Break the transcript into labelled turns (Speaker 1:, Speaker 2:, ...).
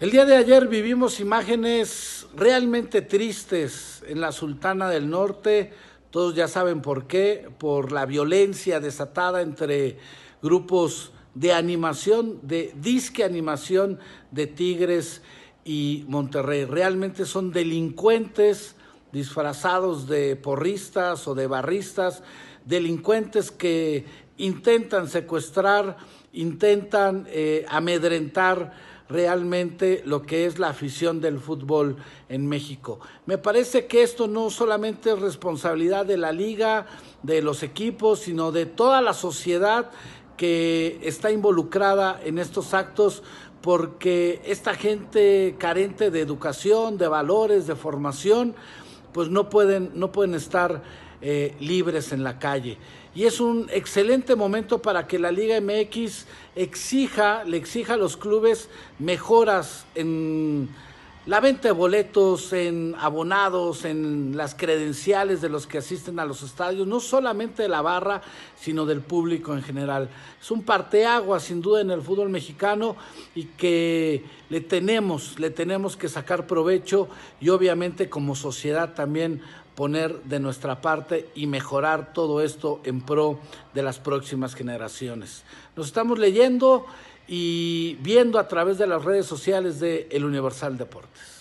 Speaker 1: El día de ayer vivimos imágenes realmente tristes en la Sultana del Norte. Todos ya saben por qué, por la violencia desatada entre grupos de animación, de disque animación de Tigres y Monterrey. Realmente son delincuentes disfrazados de porristas o de barristas, delincuentes que intentan secuestrar, intentan eh, amedrentar realmente lo que es la afición del fútbol en México. Me parece que esto no solamente es responsabilidad de la liga, de los equipos, sino de toda la sociedad que está involucrada en estos actos porque esta gente carente de educación, de valores, de formación, pues no pueden, no pueden estar eh, libres en la calle. Y es un excelente momento para que la Liga MX exija, le exija a los clubes mejoras en la venta de boletos, en abonados, en las credenciales de los que asisten a los estadios, no solamente de la barra, sino del público en general. Es un parteaguas sin duda en el fútbol mexicano y que le tenemos, le tenemos que sacar provecho y obviamente como sociedad también poner de nuestra parte y mejorar todo esto en pro de las próximas generaciones. Nos estamos leyendo y viendo a través de las redes sociales de El Universal Deportes.